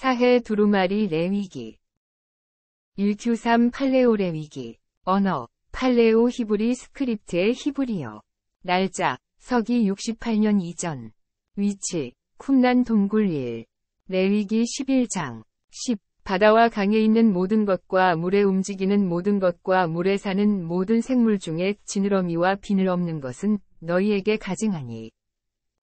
사해 두루마리 레위기 1Q3 팔레오 레위기 언어 팔레오 히브리 스크립트의 히브리어 날짜 서기 68년 이전 위치 쿰난 동굴 1 레위기 11장 10 바다와 강에 있는 모든 것과 물에 움직이는 모든 것과 물에 사는 모든 생물 중에 지느러미와 비늘 없는 것은 너희에게 가증하니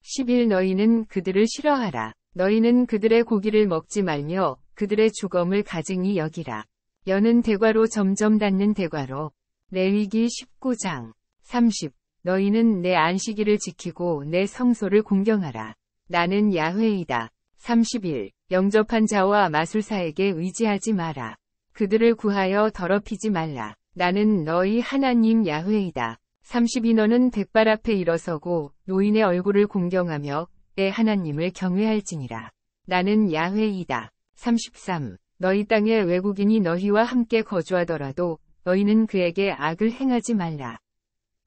11 너희는 그들을 싫어하라 너희는 그들의 고기를 먹지 말며 그들의 죽음을 가증히 여기라. 여는 대과로 점점 닿는 대과로. 내위기 19장 30. 너희는 내 안식일을 지키고 내 성소를 공경하라. 나는 야훼이다. 31. 영접한 자와 마술사에게 의지하지 마라. 그들을 구하여 더럽히지 말라. 나는 너희 하나님 야훼이다. 32 너는 백발 앞에 일어서고 노인의 얼굴을 공경하며 내 하나님을 경외할지니라. 나는 야훼이다. 33. 너희 땅에 외국인이 너희와 함께 거주하더라도 너희는 그에게 악을 행하지 말라.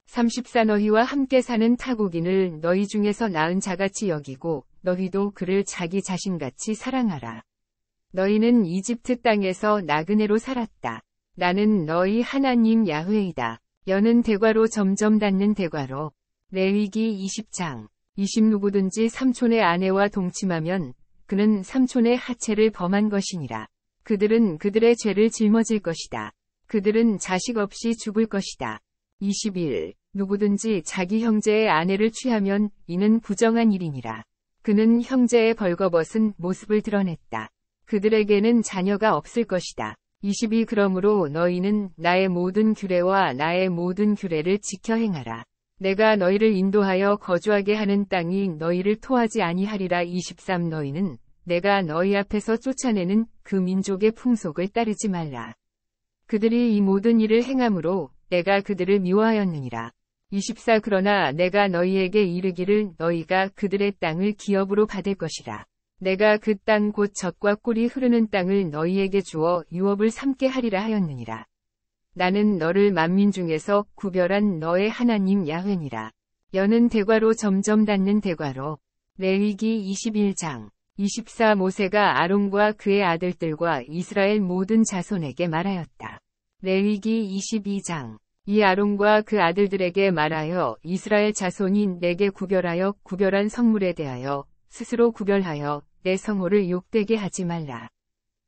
34 너희와 함께 사는 타국인을 너희 중에서 낳은 자같이 여기고 너희도 그를 자기 자신같이 사랑하라. 너희는 이집트 땅에서 나그네로 살았다. 나는 너희 하나님 야훼이다. 여는 대과로 점점 닫는 대과로. 레위기 20장 이십 누구든지 삼촌의 아내와 동침하면 그는 삼촌의 하체를 범한 것이니라. 그들은 그들의 죄를 짊어질 것이다. 그들은 자식 없이 죽을 것이다. 21. 누구든지 자기 형제의 아내를 취하면 이는 부정한 일이니라. 그는 형제의 벌거벗은 모습을 드러냈다. 그들에게는 자녀가 없을 것이다. 22. 그러므로 너희는 나의 모든 규례와 나의 모든 규례를 지켜 행하라. 내가 너희를 인도하여 거주하게 하는 땅이 너희를 토하지 아니하리라 23 너희는 내가 너희 앞에서 쫓아내는 그 민족의 풍속을 따르지 말라. 그들이 이 모든 일을 행함으로 내가 그들을 미워하였느니라. 24 그러나 내가 너희에게 이르기를 너희가 그들의 땅을 기업으로 받을 것이라. 내가 그 땅 곧 젖과 꿀이 흐르는 땅을 너희에게 주어 유업을 삼게 하리라 하였느니라. 나는 너를 만민 중에서 구별한 너의 하나님 야훼니라. 여는 대과로 점점 닿는 대과로. 레위기 21장 24 모세가 아론과 그의 아들들과 이스라엘 모든 자손에게 말하였다. 레위기 22장 이 아론과 그 아들들에게 말하여 이스라엘 자손인 내게 구별하여 구별한 성물에 대하여 스스로 구별하여 내 성호를 욕되게 하지 말라.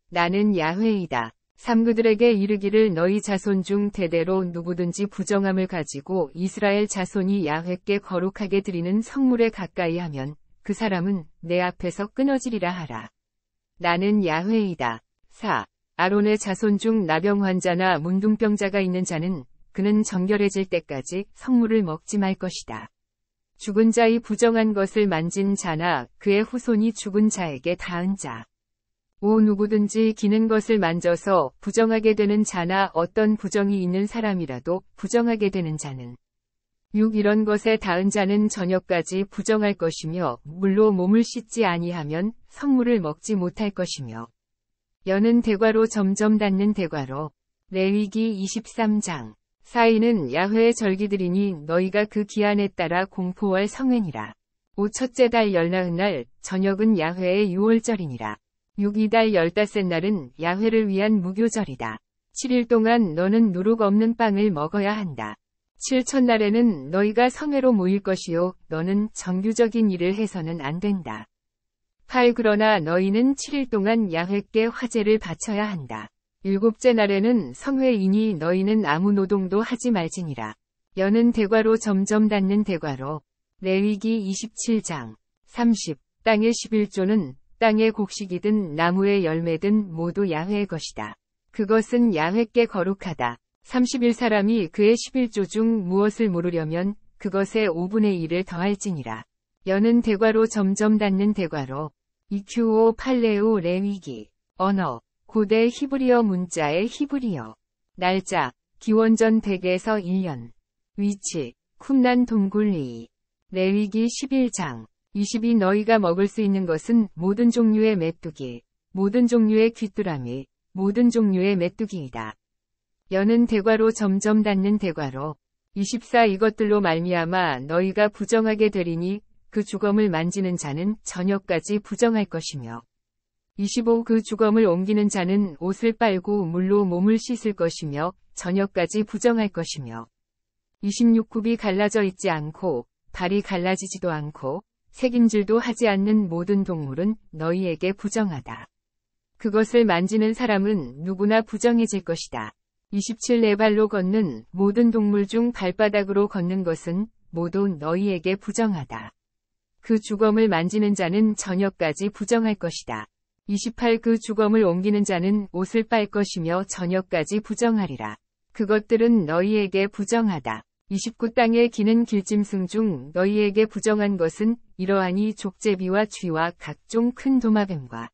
나는 야훼이다. 삼구들에게 이르기를 너희 자손 중 대대로 누구든지 부정함을 가지고 이스라엘 자손이 야훼께 거룩하게 드리는 성물에 가까이 하면 그 사람은 내 앞에서 끊어지리라 하라. 나는 야훼이다. 4. 아론의 자손 중 나병 환자나 문둥병자가 있는 자는 그는 정결해질 때까지 성물을 먹지 말 것이다. 죽은 자의 부정한 것을 만진 자나 그의 후손이 죽은 자에게 닿은 자. 오 뭐 누구든지 기는 것을 만져서 부정하게 되는 자나 어떤 부정이 있는 사람이라도 부정하게 되는 자는 6 이런 것에 닿은 자는 저녁까지 부정할 것이며 물로 몸을 씻지 아니하면 성물을 먹지 못할 것이며 여는 대과로 점점 닿는 대과로 레위기 23장 사인은 야훼의 절기들이니 너희가 그 기한에 따라 공포할 성회이라오 첫째 달 열나흔 날 저녁은 야훼의 유월절이니라. 6. 이달 열다세 날은 야훼를 위한 무교절이다. 7일 동안 너는 누룩 없는 빵을 먹어야 한다. 7 첫날에는 너희가 성회로 모일 것이요 너는 정규적인 일을 해서는 안 된다. 8 그러나 너희는 7일 동안 야훼께 화제를 바쳐야 한다. 일곱째 날에는 성회이니 너희는 아무 노동도 하지 말지니라. 여는 대과로 점점 닿는 대과로. 레위기 27장 30 땅의 11조는 땅의 곡식이든 나무의 열매든 모두 야훼의 것이다. 그것은 야훼께 거룩하다. 31 사람이 그의 11조 중 무엇을 모르려면 그것의 5분의 1을 더할지니라. 여는 대과로 점점 닿는 대과로. 이큐오 팔레우 레위기. 언어. 고대 히브리어 문자의 히브리어. 날짜. 기원전 100에서 1년. 위치. 쿰난 동굴리. 레위기 11장. 22 너희가 먹을 수 있는 것은 모든 종류의 메뚜기, 모든 종류의 귀뚜라미, 모든 종류의 메뚜기이다. 여는 대과로 점점 닿는 대과로. 24 이것들로 말미암아 너희가 부정하게 되리니 그 주검을 만지는 자는 저녁까지 부정할 것이며 25 그 주검을 옮기는 자는 옷을 빨고 물로 몸을 씻을 것이며 저녁까지 부정할 것이며 26 굽이 갈라져 있지 않고 발이 갈라지지도 않고 책임질도 하지 않는 모든 동물은 너희에게 부정하다. 그것을 만지는 사람은 누구나 부정해질 것이다. 27네 발로 걷는 모든 동물 중 발바닥으로 걷는 것은 모두 너희에게 부정하다. 그 주검을 만지는 자는 저녁까지 부정할 것이다. 28 그 주검을 옮기는 자는 옷을 빨 것이며 저녁까지 부정하리라. 그것들은 너희에게 부정하다. 2 9땅에 기는 길짐승 중 너희에게 부정한 것은 이러하니 족제비와 쥐와 각종 큰 도마뱀과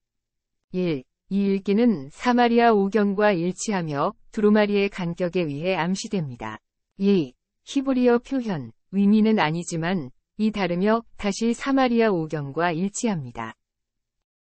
1. 이 일기는 사마리아 오경과 일치하며 두루마리의 간격에 의해 암시됩니다. 2. 히브리어 표현, 의미는 아니지만 이 다르며 다시 사마리아 오경과 일치합니다.